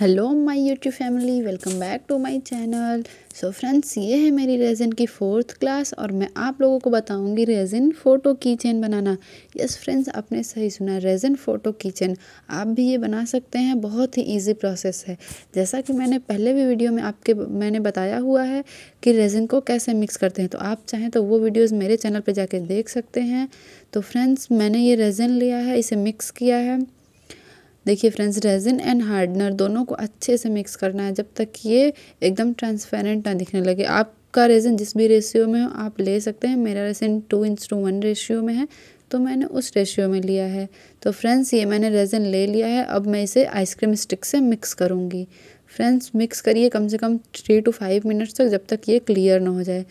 hello my YouTube family welcome back to my channel so friends ये है मेरी resin की फोर्थ क्लास और मैं आप लोगों को बताऊंगी रेजिन फ़ोटो कीचन बनाना यस फ्रेंड्स आपने सही सुना रेजिन फ़ोटो कीचन आप भी ये बना सकते हैं बहुत ही इजी प्रोसेस है जैसा कि मैंने पहले भी वीडियो में आपके मैंने बताया हुआ है कि रेजिन को कैसे मिक्स करते हैं तो आप चाहें तो वो वीडियोज़ मेरे चैनल पर जाके देख सकते हैं तो फ्रेंड्स मैंने ये रेजिन लिया है इसे मिक्स किया है देखिए फ्रेंड्स रेजिन एंड हार्डनर दोनों को अच्छे से मिक्स करना है जब तक ये एकदम ट्रांसपेरेंट ना दिखने लगे आपका रेजिन जिस भी रेशियो में हो आप ले सकते हैं मेरा रेजिन टू इंस टू वन रेशियो में है तो मैंने उस रेशियो में लिया है तो फ्रेंड्स ये मैंने रेजन ले लिया है अब मैं इसे आइसक्रीम स्टिक से मिक्स करूँगी फ्रेंड्स मिक्स करिए कम से कम थ्री टू फाइव मिनट्स तक जब तक ये क्लियर ना हो जाए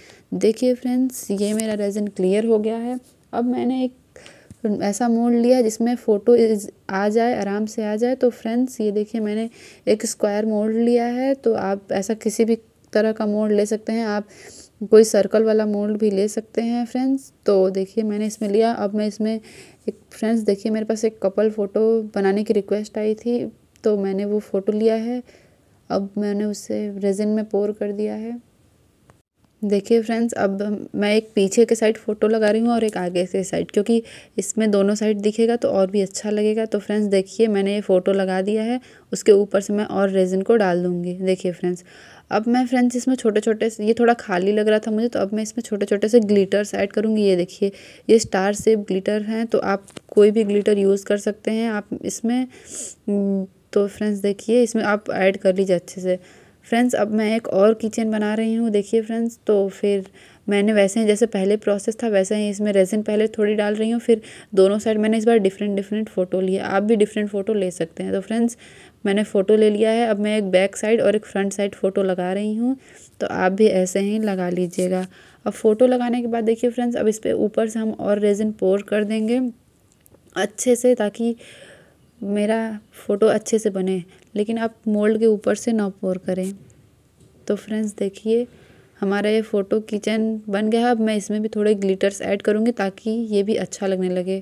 देखिए फ्रेंड्स ये मेरा रेजन क्लियर हो गया है अब मैंने एक ऐसा मोड़ लिया जिसमें फ़ोटो इज आ जाए आराम से आ जाए तो फ्रेंड्स ये देखिए मैंने एक स्क्वायर मोड़ लिया है तो आप ऐसा किसी भी तरह का मोड़ ले सकते हैं आप कोई सर्कल वाला मोल्ड भी ले सकते हैं फ्रेंड्स तो देखिए मैंने इसमें लिया अब मैं इसमें एक फ्रेंड्स देखिए मेरे पास एक कपल फ़ोटो बनाने की रिक्वेस्ट आई थी तो मैंने वो फ़ोटो लिया है अब मैंने उसे रेजिन में पोर कर दिया है देखिए फ्रेंड्स अब मैं एक पीछे के साइड फ़ोटो लगा रही हूँ और एक आगे के साइड क्योंकि इसमें दोनों साइड दिखेगा तो और भी अच्छा लगेगा तो फ्रेंड्स देखिए मैंने ये फ़ोटो लगा दिया है उसके ऊपर से मैं और रेजिन को डाल दूँगी देखिए फ्रेंड्स अब मैं फ्रेंड्स इसमें छोटे छोटे ये थोड़ा खाली लग रहा था मुझे तो अब मैं इसमें छोटे छोटे से ग्लीटर्स ऐड करूँगी ये देखिए ये स्टार सेप ग्लीटर हैं तो आप कोई भी ग्लीटर यूज़ कर सकते हैं आप इसमें तो फ्रेंड्स देखिए इसमें आप ऐड कर लीजिए अच्छे से फ्रेंड्स अब मैं एक और किचन बना रही हूँ देखिए फ्रेंड्स तो फिर मैंने वैसे ही जैसे पहले प्रोसेस था वैसे ही इसमें रेजिन पहले थोड़ी डाल रही हूँ फिर दोनों साइड मैंने इस बार डिफरेंट डिफरेंट फ़ोटो लिए आप भी डिफरेंट फ़ोटो ले सकते हैं तो फ्रेंड्स मैंने फ़ोटो ले लिया है अब मैं एक बैक साइड और एक फ्रंट साइड फ़ोटो लगा रही हूँ तो आप भी ऐसे ही लगा लीजिएगा अब फ़ोटो लगाने के बाद देखिए फ्रेंड्स अब इस पर ऊपर से हम और रेजिन पोर कर देंगे अच्छे से ताकि मेरा फ़ोटो अच्छे से बने लेकिन आप मोल्ड के ऊपर से ना पोर करें तो फ्रेंड्स देखिए हमारा ये फ़ोटो किचन बन गया है अब मैं इसमें भी थोड़े ग्लिटर्स ऐड करूँगी ताकि ये भी अच्छा लगने लगे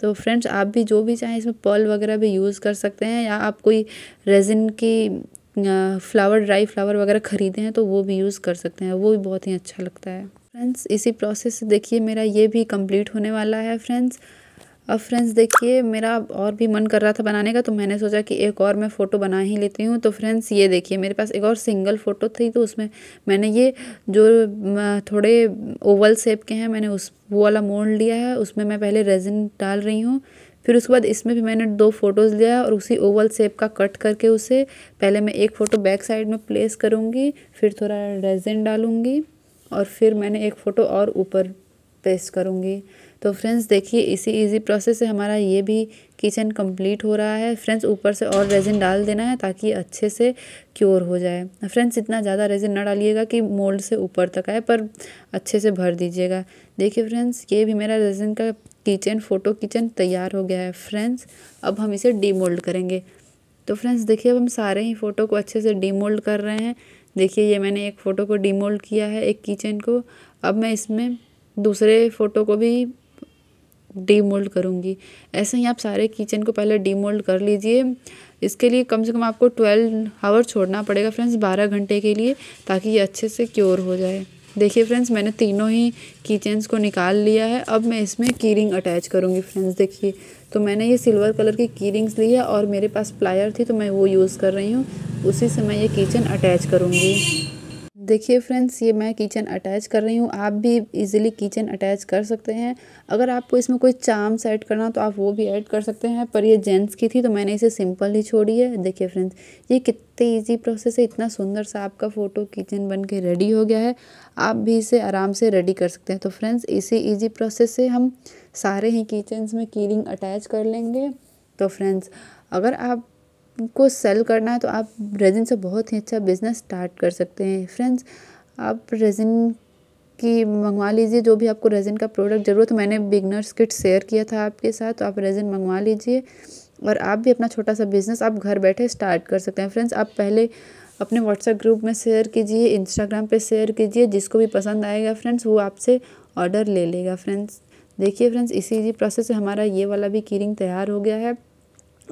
तो फ्रेंड्स आप भी जो भी चाहें इसमें पर्ल वगैरह भी यूज़ कर सकते हैं या आप कोई रेजिन की फ्लावर ड्राई फ्लावर वगैरह ख़रीदे हैं तो वो भी यूज़ कर सकते हैं वो भी बहुत ही अच्छा लगता है फ्रेंड्स इसी प्रोसेस से देखिए मेरा ये भी कंप्लीट होने वाला है फ्रेंड्स अब फ्रेंड्स देखिए मेरा और भी मन कर रहा था बनाने का तो मैंने सोचा कि एक और मैं फ़ोटो बना ही लेती हूँ तो फ्रेंड्स ये देखिए मेरे पास एक और सिंगल फ़ोटो थी तो उसमें मैंने ये जो थोड़े ओवल शेप के हैं मैंने उस वो वाला मोल्ड लिया है उसमें मैं पहले रेजिन डाल रही हूँ फिर उसके बाद इसमें भी मैंने दो फ़ोटोज़ लिया और उसी ओवल शेप का कट करके उसे पहले मैं एक फ़ोटो बैक साइड में प्लेस करूँगी फिर थोड़ा रेजिन डालूँगी और फिर मैंने एक फ़ोटो और ऊपर पेस्ट करूँगी तो फ्रेंड्स देखिए इसी इजी प्रोसेस से हमारा ये भी किचन कंप्लीट हो रहा है फ्रेंड्स ऊपर से और रेजिन डाल देना है ताकि अच्छे से क्योर हो जाए फ्रेंड्स इतना ज़्यादा रेजिन ना डालिएगा कि मोल्ड से ऊपर तक आए पर अच्छे से भर दीजिएगा देखिए फ्रेंड्स ये भी मेरा रेजिन का किचन फ़ोटो किचन तैयार हो गया है फ्रेंड्स अब हम इसे डीमोल्ड करेंगे तो फ्रेंड्स देखिए अब हम सारे ही फ़ोटो को अच्छे से डीमोल्ड कर रहे हैं देखिए ये मैंने एक फ़ोटो को डीमोल्ड किया है एक किचन को अब मैं इसमें दूसरे फ़ोटो को भी डीमोल्ड करूँगी ऐसे ही आप सारे किचन को पहले डीमोल्ड कर लीजिए इसके लिए कम से कम आपको ट्वेल्व आवर छोड़ना पड़ेगा फ्रेंड्स बारह घंटे के लिए ताकि ये अच्छे से क्योर हो जाए देखिए फ्रेंड्स मैंने तीनों ही किचन्स को निकाल लिया है अब मैं इसमें की रिंग अटैच करूँगी फ्रेंड्स देखिए तो मैंने ये सिल्वर कलर की की रिंग्स ली है और मेरे पास प्लायर थी तो मैं वो यूज़ कर रही हूँ उसी से मैं ये किचन अटैच करूँगी देखिए फ्रेंड्स ये मैं किचन अटैच कर रही हूँ आप भी इजीली किचन अटैच कर सकते हैं अगर आपको इसमें कोई चाम्स ऐड करना तो आप वो भी ऐड कर सकते हैं पर ये जेंट्स की थी तो मैंने इसे सिंपल ही छोड़ी है देखिए फ्रेंड्स ये कितने इजी प्रोसेस है इतना सुंदर सा आपका फ़ोटो किचन बन के रेडी हो गया है आप भी इसे आराम से रेडी कर सकते हैं तो फ्रेंड्स इसी ईजी प्रोसेस से हम सारे ही किचन्स में कीलिंग अटैच कर लेंगे तो फ्रेंड्स अगर आप को सेल करना है तो आप रेजिन से बहुत ही अच्छा बिज़नेस स्टार्ट कर सकते हैं फ्रेंड्स आप रेजिन की मंगवा लीजिए जो भी आपको रेजिन का प्रोडक्ट ज़रूरत मैंने बिगनर्स किट शेयर किया था आपके साथ तो आप रेजिन मंगवा लीजिए और आप भी अपना छोटा सा बिज़नेस आप घर बैठे स्टार्ट कर सकते हैं फ्रेंड्स आप पहले अपने व्हाट्सएप ग्रुप में शेयर कीजिए इंस्टाग्राम पे शेयर कीजिए जिसको भी पसंद आएगा फ्रेंड्स वो आपसे ऑर्डर ले लेगा फ्रेंड्स देखिए फ्रेंड्स इसी प्रोसेस से हमारा ये वाला भी कीरिंग तैयार हो गया है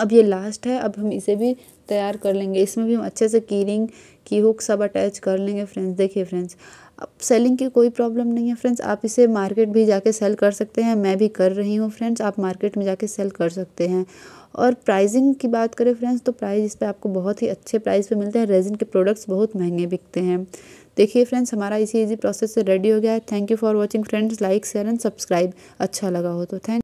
अब ये लास्ट है अब हम इसे भी तैयार कर लेंगे इसमें भी हम अच्छे से की रिंग की हुक सब अटैच कर लेंगे फ्रेंड्स देखिए फ्रेंड्स अब सेलिंग की कोई प्रॉब्लम नहीं है फ्रेंड्स आप इसे मार्केट भी जाके सेल कर सकते हैं मैं भी कर रही हूँ फ्रेंड्स आप मार्केट में जाके सेल कर सकते हैं और प्राइसिंग की बात करें फ्रेंड्स तो प्राइस इस पर आपको बहुत ही अच्छे प्राइस पर मिलते हैं रेजिन के प्रोडक्ट्स बहुत महंगे बिकते हैं देखिए फ्रेंड्स हमारा इसी इजी प्रोसेस से रेडी हो गया है thank you for watching friends like share and subscribe अच्छा लगा हो तो थैंक